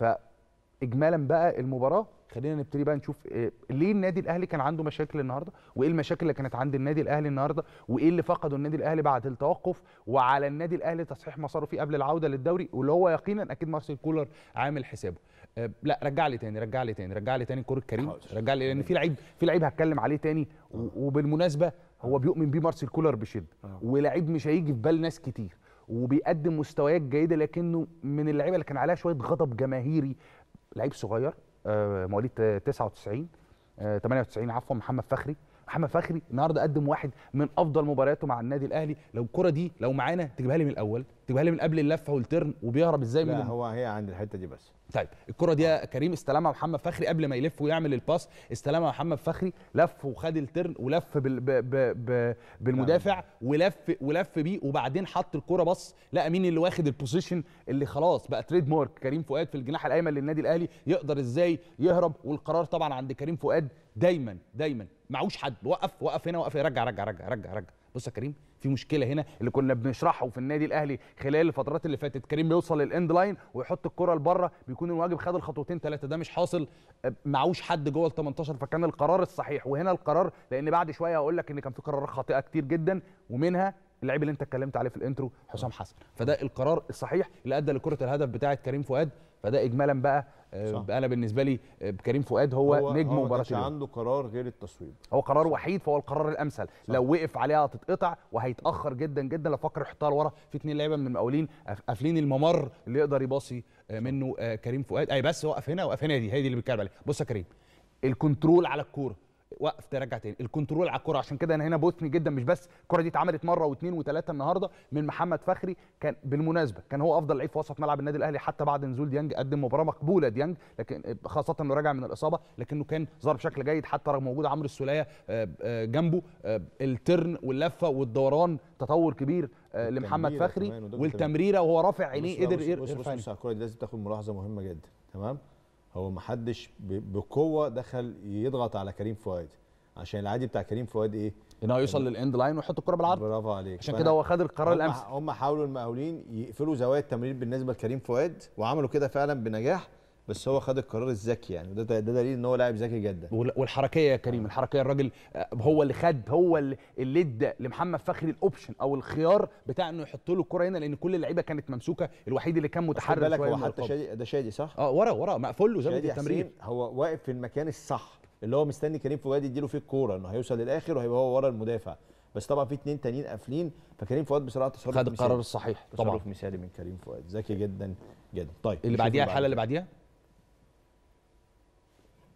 فاجمالا بقى المباراه خلينا نبتدي بقى نشوف إيه ليه النادي الاهلي كان عنده مشاكل النهارده وايه المشاكل اللي كانت عند النادي الاهلي النهارده وايه اللي فقده النادي الاهلي بعد التوقف وعلى النادي الاهلي تصحيح مساره فيه قبل العوده للدوري واللي هو يقينا اكيد مارسيل كولر عامل حسابه آه، لا رجع لي تاني رجع لي تاني رجع لي تاني كوره كريم رجع لي لان في لعيب في لعيب هتكلم عليه تاني آه. وبالمناسبه هو بيؤمن بيه مارسيل كولر بشده آه. ولعيب مش هيجي في بال ناس كتير وبيقدم مستويات جيده لكنه من اللعيبه اللي كان عليها شويه غضب جماهيري لعيب صغير آه، مواليد 99 98 آه، عفوا محمد فخري محمد فخري النهارده قدم واحد من افضل مبارياته مع النادي الاهلي لو الكره دي لو معانا تجيبها لي من الاول تجيبها لي من قبل اللفه والترن وبيهرب ازاي لا من هو هي عند الحته دي بس طيب الكره دي يا آه. كريم استلمها محمد فخري قبل ما يلف ويعمل الباس استلمها محمد فخري لف وخد الترن ولف بال... ب... ب... ب... بالمدافع آه. ولف ولف بيه وبعدين حط الكره بص لقى مين اللي واخد البوزيشن اللي خلاص بقى تريد مارك كريم فؤاد في الجناح الايمن للنادي الاهلي يقدر ازاي يهرب والقرار طبعا عند كريم فؤاد دايما دايما معوش حد وقف وقف هنا وقف رجع رجع رجع رجع رجع بص يا كريم في مشكله هنا اللي كنا بنشرحه في النادي الاهلي خلال الفترات اللي فاتت كريم بيوصل للاند لاين ويحط الكره لبره بيكون الواجب خد الخطوتين ثلاثه ده مش حاصل آه، معوش حد جوه ال 18 فكان القرار الصحيح وهنا القرار لان بعد شويه هقول لك ان كان في قرارات خاطئه كتير جدا ومنها اللعيب اللي انت اتكلمت عليه في الانترو حسام حسن فده القرار الصحيح اللي ادى لكره الهدف بتاعه كريم فؤاد فده اجمالا بقى آه، صح. انا بالنسبه لي آه، كريم فؤاد هو, هو نجم هو مباراه اليوم عنده قرار غير التصويب هو قرار وحيد فهو القرار الامثل صح. لو وقف عليها هتتقطع وهيتاخر جدا جدا لو فكر يحطها لورا في اثنين لعيبه من المقاولين قافلين الممر اللي يقدر يباصي آه، منه كريم فؤاد اي بس وقف هنا وقف هنا دي هي دي اللي بيتكلم عليها بص يا كريم الكنترول على الكوره وقف ترجع تاني الكنترول على الكره عشان كده انا هنا بوثني جدا مش بس الكره دي اتعملت مره واثنين وثلاثه النهارده من محمد فخري كان بالمناسبه كان هو افضل لعيب في وسط ملعب النادي الاهلي حتى بعد نزول ديانج قدم مباراه مقبوله ديانج لكن خاصه انه راجع من الاصابه لكنه كان ظهر بشكل جيد حتى رغم وجود عمرو السوليه آه، آه، جنبه آه، الترن واللفه والدوران تطور كبير لمحمد فخري والتمريره وهو رافع عينيه قدر يرفع الكره دي لازم تاخد ملاحظه مهمه جدا تمام هو ما حدش بقوه دخل يضغط على كريم فؤاد عشان العادي بتاع كريم فؤاد ايه ان هو يوصل للاند لاين ويحط الكره بالعرض برافو عليك عشان كده هو خد القرار الامس هم حاولوا المقاولين يقفلوا زوايا التمرير بالنسبه لكريم فؤاد وعملوا كده فعلا بنجاح بس هو خد القرار الذكي يعني ده ده دليل ان هو لاعب ذكي جدا والحركيه يا كريم الحركيه الراجل آه، هو اللي خد هو اللي ادى لمحمد فخري الاوبشن او الخيار بتاع انه يحط له الكره هنا لان كل اللعيبه كانت ممسوكه الوحيد اللي كان متحرك بالك هو حتى شادي ده شادي صح؟ اه ورا ورا مقفول له زاويه التمرين هو واقف في المكان الصح اللي هو مستني كريم فؤاد يديله فيه الكوره انه هيوصل للاخر وهيبقى هو ورا المدافع بس طبعا في اثنين تانيين قافلين فكريم فؤاد بصراحه تصرف خد القرار الصحيح طبعا تصرف مثالي من كريم فؤاد ذكي جدا جدا طيب اللي بعديها الحاله اللي بعديها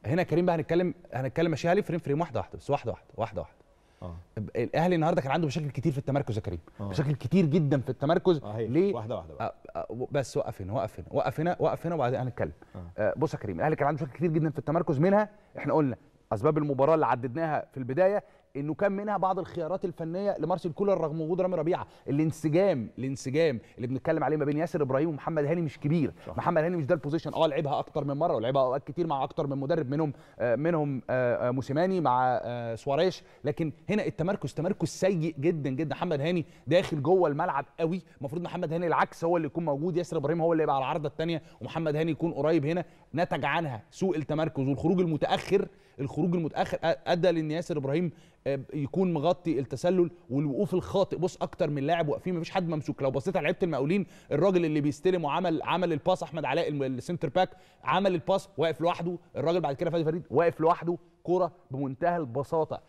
هنا كريم بقى هنتكلم هنتكلم ماشيها لي فريم فريم واحده واحده بس واحده واحده واحده واحده اه الاهلي النهارده كان عنده مشاكل كتير في التمركز يا كريم آه. مشاكل كتير جدا في التمركز آه ليه واحده واحده بقى. آه، آه، بس وقف هنا وقف هنا وقف هنا وقف هنا وبعدين هنتكلم آه. آه بص يا كريم الاهلي كان عنده مشاكل كتير جدا في التمركز منها احنا قلنا اسباب المباراه اللي عددناها في البدايه انه كان منها بعض الخيارات الفنيه لمارسيل كولر رغم وجود رامي ربيعه الانسجام الانسجام اللي بنتكلم عليه ما بين ياسر ابراهيم ومحمد هاني مش كبير صح. محمد هاني مش ده البوزيشن اه لعبها اكتر من مره ولعبها اوقات كتير مع اكتر من مدرب منهم آه منهم آه،, آه موسيماني مع آه سواريش لكن هنا التمركز تمركز سيء جدا جدا محمد هاني داخل جوه الملعب قوي المفروض محمد هاني العكس هو اللي يكون موجود ياسر ابراهيم هو اللي يبقى على العارضه الثانيه ومحمد هاني يكون قريب هنا نتج عنها سوء التمركز والخروج المتاخر الخروج المتاخر ادى لان ياسر ابراهيم يكون مغطي التسلل والوقوف الخاطئ بص اكتر من لاعب واقفين مفيش حد ممسوك لو بصيت على لعيبه المقاولين الراجل اللي بيستلم وعمل عمل الباس احمد علاء السنتر باك عمل الباس واقف لوحده الراجل بعد كده فادي فريد واقف لوحده كوره بمنتهى البساطه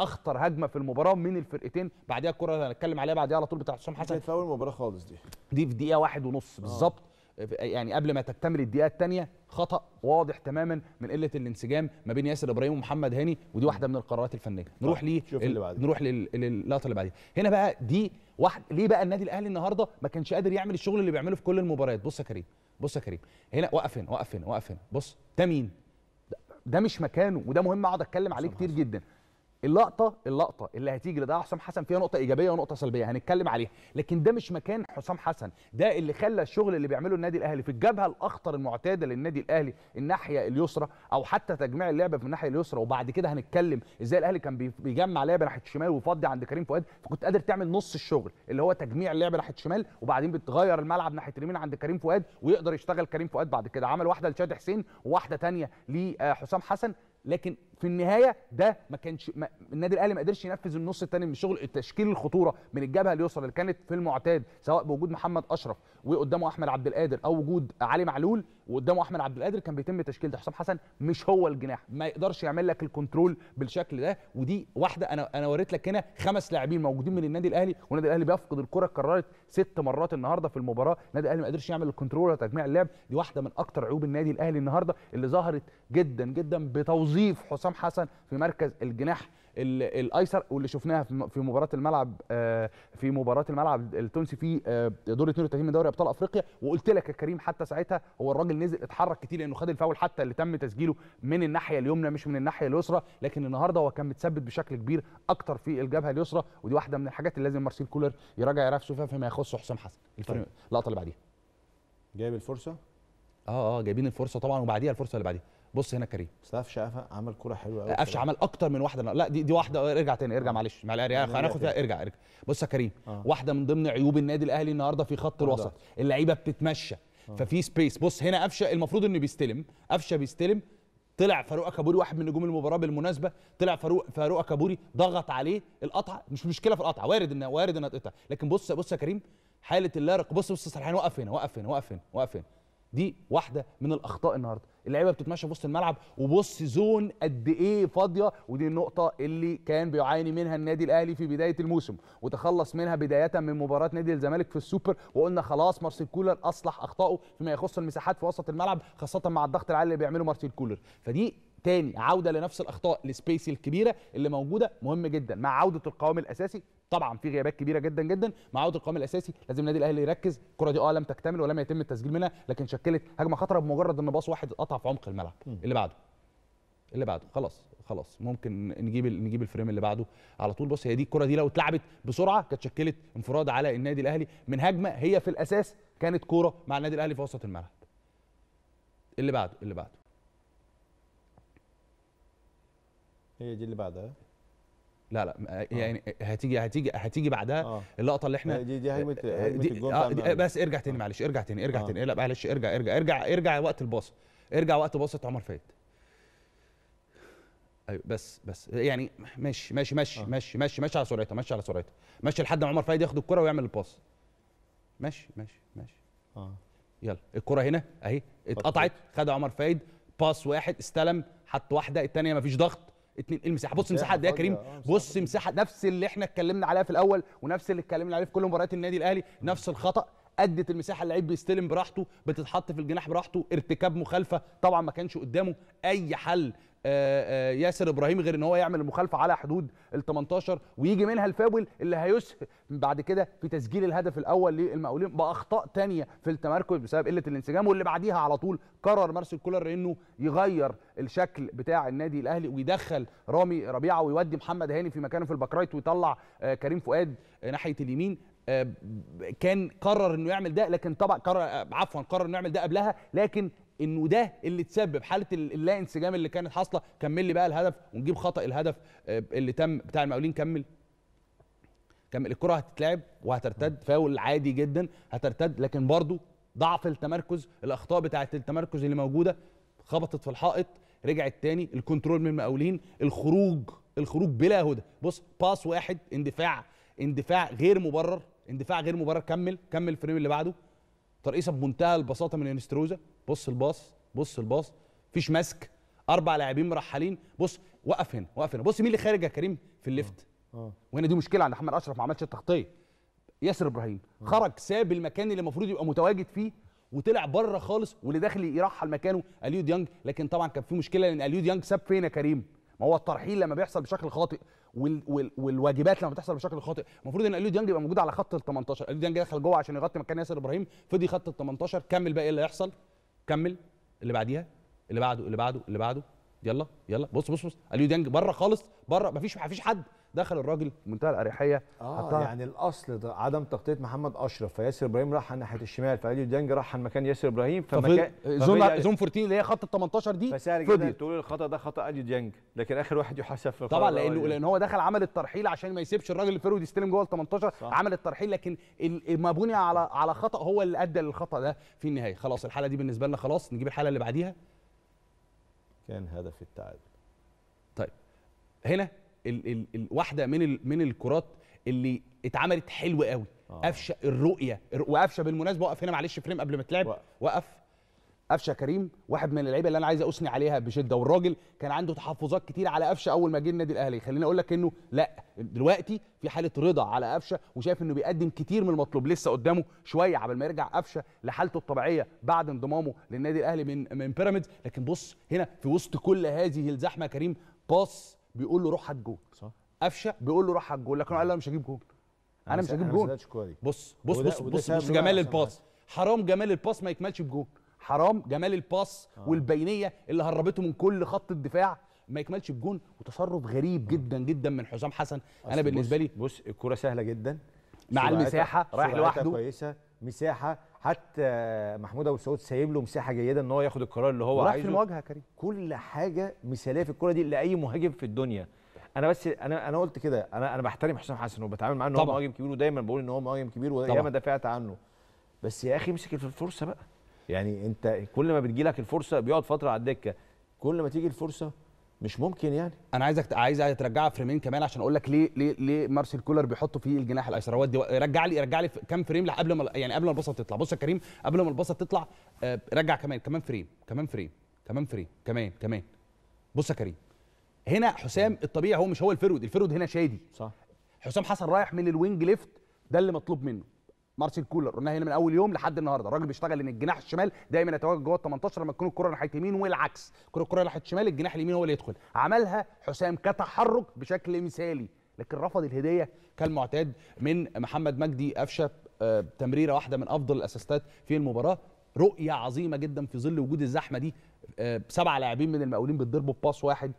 اخطر هجمه في المباراه من الفرقتين بعديها الكره اللي هنتكلم عليها بعديها على طول بتاعت حسام حسن في اول مباراه خالص دي دي في دقيقه واحد ونص بالظبط يعني قبل ما تكتمل الدقيقه الثانيه خطا واضح تماما من قله الانسجام ما بين ياسر ابراهيم ومحمد هاني ودي واحده من القرارات الفنيه طيب، نروح ليه نروح للقطه اللي بعديها هنا بقى دي واحد ليه بقى النادي الاهلي النهارده ما كانش قادر يعمل الشغل اللي بيعمله في كل المباريات بص يا كريم بص يا كريم هنا وقف هنا وقف هنا وقف هنا بص ده مين ده مش مكانه وده مهم اقعد اتكلم عليه كتير جدا اللقطه اللقطه اللي هتيجي لده حسام حسن فيها نقطه ايجابيه ونقطه سلبيه هنتكلم عليها لكن ده مش مكان حسام حسن ده اللي خلى الشغل اللي بيعمله النادي الاهلي في الجبهه الاخطر المعتاده للنادي الاهلي الناحيه اليسرى او حتى تجميع اللعبه في الناحيه اليسرى وبعد كده هنتكلم ازاي الاهلي كان بيجمع لعبه ناحيه الشمال ويفضي عند كريم فؤاد فكنت قادر تعمل نص الشغل اللي هو تجميع اللعبه ناحيه الشمال وبعدين بتغير الملعب ناحيه اليمين عند كريم فؤاد ويقدر يشتغل كريم فؤاد بعد كده عمل واحده لشادي حسين وواحده ثانيه لحسام حسن لكن في النهايه ده ما كانش ما النادي الاهلي ما قدرش ينفذ النص الثاني من شغل التشكيل الخطوره من الجبهه اللي اللي كانت في المعتاد سواء بوجود محمد اشرف وقدامه احمد عبد القادر او وجود علي معلول وقدامه احمد عبد القادر كان بيتم تشكيل ده حسام حسن مش هو الجناح ما يقدرش يعمل لك الكنترول بالشكل ده ودي واحده انا انا وريت لك هنا خمس لاعبين موجودين من النادي الاهلي والنادي الاهلي بيفقد الكره اتكررت ست مرات النهارده في المباراه النادي الاهلي ما قدرش يعمل الكنترول ولا تجميع اللعب دي واحده من اكتر عيوب النادي الاهلي النهارده اللي ظهرت جدا جدا بتوظيف حسام حسام حسن في مركز الجناح الايسر واللي شفناها في مباراه الملعب آه، في مباراه الملعب التونسي في آه، دور 32 من دوري ابطال افريقيا وقلت لك يا كريم حتى ساعتها هو الراجل نزل اتحرك كتير لانه خد الفاول حتى اللي تم تسجيله من الناحيه اليمنى مش من الناحيه اليسرى لكن النهارده هو كان متثبت بشكل كبير اكتر في الجبهه اليسرى ودي واحده من الحاجات اللي لازم مارسيل كولر يراجع نفسه فيها فيما يخص حسام حسن طيب. اللقطه اللي بعديها جايب الفرصه اه اه جايبين الفرصه طبعا وبعديها الفرصه اللي بعديها بص هنا كريم قفشه قفشه عمل كوره حلوه قوي قفشه عمل اكتر من واحده لا دي دي واحده ارجع تاني ارجع معلش مع الاهلي هناخد يعني يعني فيها ارجع ارجع بص يا كريم آه. واحده من ضمن عيوب النادي الاهلي النهارده في خط الوسط اللعيبه بتتمشى آه. ففي سبيس بص هنا قفشه المفروض انه بيستلم قفشه بيستلم طلع فاروق كابوري واحد من نجوم المباراه بالمناسبه طلع فاروق فاروق كابوري ضغط عليه القطع مش مشكله في القطع وارد انها وارد انها تقطع لكن بص بص يا كريم حاله اللارق بص بص سرحان وقف هنا وقف هنا وقف هنا وقف هنا دي واحده من الاخطاء النهارده اللعيبه بتتمشى في وسط الملعب وبص زون قد ايه فاضيه ودي النقطه اللي كان بيعاني منها النادي الاهلي في بدايه الموسم وتخلص منها بدايه من مباراه نادي الزمالك في السوبر وقلنا خلاص مارسيل كولر اصلح اخطائه فيما يخص المساحات في وسط الملعب خاصه مع الضغط العالي اللي بيعمله مارسيل كولر فدي تاني عوده لنفس الاخطاء السبيس الكبيره اللي موجوده مهم جدا مع عوده القوام الاساسي طبعا في غيابات كبيره جدا جدا مع عوده القوام الاساسي لازم النادي الاهلي يركز الكره دي اه لم تكتمل ولم يتم التسجيل منها لكن شكلت هجمه خطره بمجرد ان باص واحد اتقطع في عمق الملعب اللي بعده اللي بعده خلاص خلاص ممكن نجيب نجيب الفريم اللي بعده على طول بص هي دي الكره دي لو اتلعبت بسرعه كانت شكلت انفراد على النادي الاهلي من هجمه هي في الاساس كانت كوره مع النادي الاهلي في وسط الملعب اللي بعده اللي بعده هي دي اللي بعدها لا لا آه. يعني آه. هتيجي هتيجي هتيجي بعدها آه. اللقطه اللي احنا آه، دي دي هجمه هجمه الجون آه, آه، بس ارجع تاني معلش ارجع تاني ارجع آه. تاني لا معلش ارجع ارجع ارجع ارجع وقت الباص ارجع وقت باصه عمر فايت ايوه بس بس يعني ماشي ماشي ماشي آه. ماشي ماشي ماشي على سرعتها ماشي على سرعتها ماشي لحد ما عمر فايد ياخد الكره ويعمل الباص ماشي ماشي ماشي اه يلا الكره هنا اهي اتقطعت خدها عمر فايد باص واحد استلم حط واحده الثانيه مفيش ضغط اتنين إيه المساحه بص المساحه قد ايه يا كريم آه، بص مساحه نفس اللي احنا اتكلمنا عليها في الاول ونفس اللي اتكلمنا عليه في كل مباريات النادي الاهلي نفس الخطا ادت المساحه اللعيب بيستلم براحته بتتحط في الجناح براحته ارتكاب مخالفه طبعا ما كانش قدامه اي حل آه، آه، ياسر ابراهيم غير ان هو يعمل المخالفه على حدود ال 18 ويجي منها الفاول اللي هيسهل بعد كده في تسجيل الهدف الاول للمقاولين باخطاء تانية في التمركز بسبب قله الانسجام واللي بعديها على طول قرر مارسيل كولر انه يغير الشكل بتاع النادي الاهلي ويدخل رامي ربيعه ويودي محمد هاني في مكانه في الباك رايت ويطلع آه، كريم فؤاد ناحيه اليمين آه، كان قرر انه يعمل ده لكن طبعا قرر آه، عفوا قرر انه يعمل ده قبلها لكن انه ده اللي تسبب حاله اللا انسجام اللي كانت حاصله كمل لي بقى الهدف ونجيب خطا الهدف آه، اللي تم بتاع المقاولين كمل كمل الكره هتتلعب وهترتد فاول عادي جدا هترتد لكن برضه ضعف التمركز الاخطاء بتاعه التمركز اللي موجوده خبطت في الحائط رجعت تاني الكنترول من المقاولين الخروج الخروج بلا هدى بص باس واحد اندفاع اندفاع غير مبرر اندفاع غير مبرر كمل كمل الفريم اللي بعده ترقيصه بمنتهى البساطه من انستروزا بص الباص بص الباص مفيش ماسك اربع لاعبين مرحلين بص وقف هنا وقف هنا بص مين اللي خارج يا كريم في الليفت أوه. آه. وهنا دي مشكله عند محمد اشرف ما عملش التغطيه ياسر ابراهيم أوه. خرج ساب المكان اللي المفروض يبقى متواجد فيه وطلع بره خالص واللي داخل يرحل مكانه اليو ديانج لكن طبعا كان في مشكله لان اليو ديانج ساب فين يا كريم ما هو الترحيل لما بيحصل بشكل خاطئ والواجبات لما بتحصل بشكل خاطئ المفروض ان اليو ديانج يبقى موجود على خط ال 18 اليو ديانج دخل جوه عشان يغطي مكان ياسر ابراهيم فضي خط ال 18 كمل بقى ايه اللي هيحصل كمل اللي بعديها اللي بعده اللي بعده اللي بعده يلا يلا بص بص بص اليو ديانج بره خالص بره مفيش مفيش حد دخل الراجل بمنتهى الاريحيه اه حطها. يعني الاصل ده عدم تغطيه محمد اشرف فياسر ابراهيم راح على ناحيه الشمال فاليو ديانج راح عن مكان ياسر ابراهيم فمكان زون يعني زون 14 اللي هي خط ال 18 دي فسهل جدا تقول الخطا ده خطا اليو ديانج لكن اخر واحد يحاسب في طبعا لانه لان هو دخل عمل الترحيل عشان ما يسيبش الراجل الفيرود يستلم جوه ال 18 صح. عمل الترحيل لكن ما بني على على خطا هو اللي ادى للخطا ده في النهايه خلاص الحاله دي بالنسبه لنا خلاص نجيب الحاله اللي بعديها كان هدف التعادل طيب هنا ال ال ال واحده من ال من الكرات اللي اتعملت حلو قوي آه. قفشه الرؤيه وقفشه بالمناسبه وقف هنا معلش فريم قبل ما تلعب وقف قفشه كريم واحد من اللعيبه اللي انا عايز اثني عليها بشده والراجل كان عنده تحفظات كتير على قفشه اول ما جه النادي الاهلي خليني اقول لك انه لا دلوقتي في حاله رضا على قفشه وشايف انه بيقدم كتير من المطلوب لسه قدامه شويه قبل ما يرجع قفشه لحالته الطبيعيه بعد انضمامه للنادي الاهلي من من بيراميدز لكن بص هنا في وسط كل هذه الزحمه كريم باص بيقول له روح هات جول صح قفشه بيقول له روح هات جول لكن قال له مش هجيب جول انا مش هجيب جول بص بص بص بص, بص جمال الباص حرام جمال الباص ما يكملش بجول حرام جمال الباص آه. والبينيه اللي هربته من كل خط الدفاع ما يكملش بجون وتصرف غريب آه. جدا جدا من حسام حسن انا بالنسبه لي بص الكوره سهله جدا مع المساحه رايح لوحده كويسه مساحه حتى محمود ابو سعود سايب له مساحه جيده ان هو ياخد القرار اللي هو عايزه في المواجهه كريم كل حاجه مثاليه في الكره دي لاي مهاجم في الدنيا انا بس انا انا قلت كده انا انا بحترم حسام حسن وبتعامل معاه ان هو مهاجم كبير ودايما بقول ان هو مهاجم كبير وياما دافعت عنه بس يا اخي امسك الفرصه بقى يعني انت كل ما بتجي لك الفرصه بيقعد فتره على الدكه كل ما تيجي الفرصه مش ممكن يعني انا عايزك عايز ترجعها فريمين كمان عشان اقول لك ليه ليه ليه مارسيل كولر بيحطه في الجناح الايسر هو رجع لي رجع لي كام فريم قبل ما يعني قبل ما الباصه تطلع بص يا كريم قبل ما الباصه تطلع آه، رجع كمان كمان فريم كمان فريم كمان فريم كمان كمان بص يا كريم هنا حسام الطبيعي هو مش هو الفرود الفرود هنا شادي صح حسام حسن رايح من الوينج ليفت ده اللي مطلوب منه مارسيل كولر قلناها هنا من اول يوم لحد النهارده الراجل بيشتغل ان الجناح الشمال دايما يتواجد جوه ال 18 لما تكون الكره ناحيه يمين والعكس كره الكره ناحيه الشمال الجناح اليمين هو اللي يدخل عملها حسام كتحرك بشكل مثالي لكن رفض الهديه كالمعتاد من محمد مجدي قفشه آه، تمريره واحده من افضل الاسيستات في المباراه رؤيه عظيمه جدا في ظل وجود الزحمه دي آه، سبعه لاعبين من المقاولين بيتضربوا بباص واحد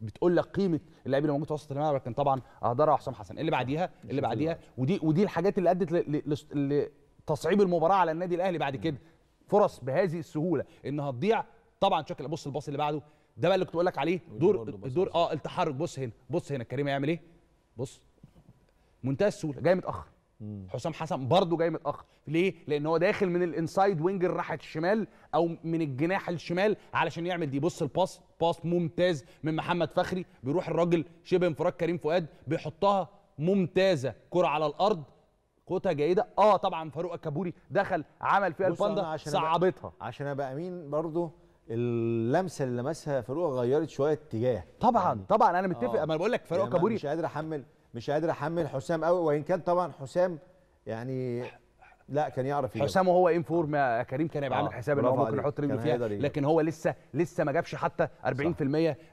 بتقول لك قيمه اللعيب اللي موجود في وسط الملعب لكن طبعا اهدرها وحسام حسن اللي بعديها اللي بعديها ودي ودي الحاجات اللي ادت لتصعيب المباراه على النادي الاهلي بعد كده فرص بهذه السهوله انها تضيع طبعا شكل بص الباص اللي بعده ده بقى اللي كنت بقول لك عليه دور دور اه التحرك بص هنا بص هنا كريم هيعمل ايه بص منتهى السهوله جاي متاخر حسام حسن برضه جاي متاخر ليه لان هو داخل من الانسايد وينج الراحه الشمال او من الجناح الشمال علشان يعمل دي بص الباس باس ممتاز من محمد فخري بيروح الراجل شبه انفراد كريم فؤاد بيحطها ممتازه كره على الارض قوتها جيده اه طبعا فاروق الكابوري دخل عمل فيها الباندا صعبتها عشان ابقى امين برضه اللمسه اللي لمسها فاروق غيرت شويه اتجاه طبعا يعني طبعا انا متفق آه. انا بقول لك فاروق يعني كابوري مش قادر احمل مش قادر احمل حسام قوي وان كان طبعا حسام يعني لا كان يعرف يجيب حسام وهو ان فورم يا كريم كان يبقى عامل آه، حساب ان هو ممكن يحط رجله فيها لكن هو لسه لسه ما جابش حتى 40%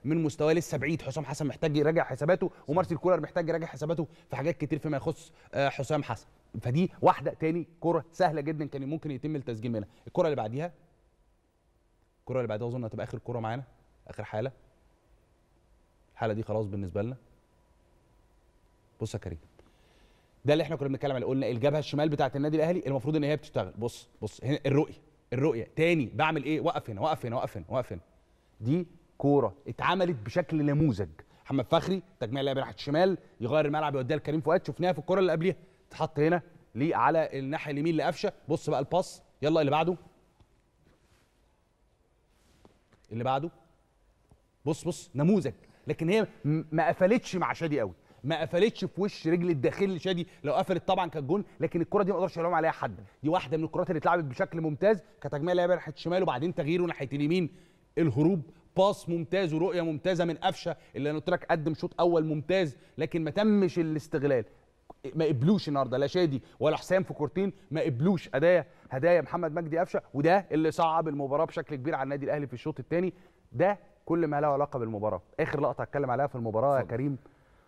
من مستواه لسه بعيد حسام حسن محتاج يراجع حساباته ومارسيل كولر محتاج يراجع حساباته في حاجات كتير فيما يخص آه، حسام حسن فدي واحده تاني كره سهله جدا كان ممكن يتم التسجيل منها الكره اللي بعديها الكره اللي بعديها اظن هتبقى اخر كره معانا اخر حاله الحاله دي خلاص بالنسبه لنا بص يا كريم ده اللي احنا كنا بنتكلم عليه قلنا الجبهه الشمال بتاعه النادي الاهلي المفروض ان هي بتشتغل بص بص هنا الرؤيه الرؤيه تاني بعمل ايه وقف هنا وقف هنا وقف هنا وقف هنا دي كوره اتعملت بشكل نموذج محمد فخري تجميع لعب ناحيه الشمال يغير الملعب يوديها لكريم فؤاد شفناها في الكره اللي قبليها تحط هنا ليه على الناحيه اليمين لقفشه بص بقى الباص يلا اللي بعده اللي بعده بص بص نموذج لكن هي ما قفلتش مع شادي قوي ما قفلتش في وش رجل الداخلي شادي لو قفلت طبعا كانت جون لكن الكره دي ما اقدرش الوم عليها حد دي واحده من الكرات اللي اتلعبت بشكل ممتاز كتجميع لعيبه ناحيه الشمال وبعدين تغييره ناحيه اليمين الهروب باص ممتاز ورؤيه ممتازه من قفشه اللي انا قلت لك قدم شوط اول ممتاز لكن ما تمش الاستغلال ما قبلوش النهارده لا شادي ولا حسام في كورتين ما قبلوش هدايا هدايا محمد مجدي قفشه وده اللي صعب المباراه بشكل كبير على النادي الاهلي في الشوط الثاني ده كل ما له علاقه بالمباراه اخر لقطه هتكلم عليها في المباراه صح. يا كريم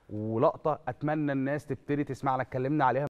ولقطه اتمنى الناس تبتدي تسمعنا اتكلمنا عليها